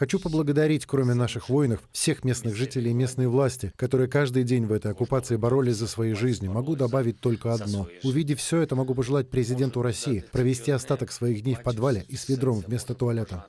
Хочу поблагодарить, кроме наших воинов, всех местных жителей и местные власти, которые каждый день в этой оккупации боролись за свои жизни. Могу добавить только одно. Увидев все это, могу пожелать президенту России провести остаток своих дней в подвале и с ведром вместо туалета.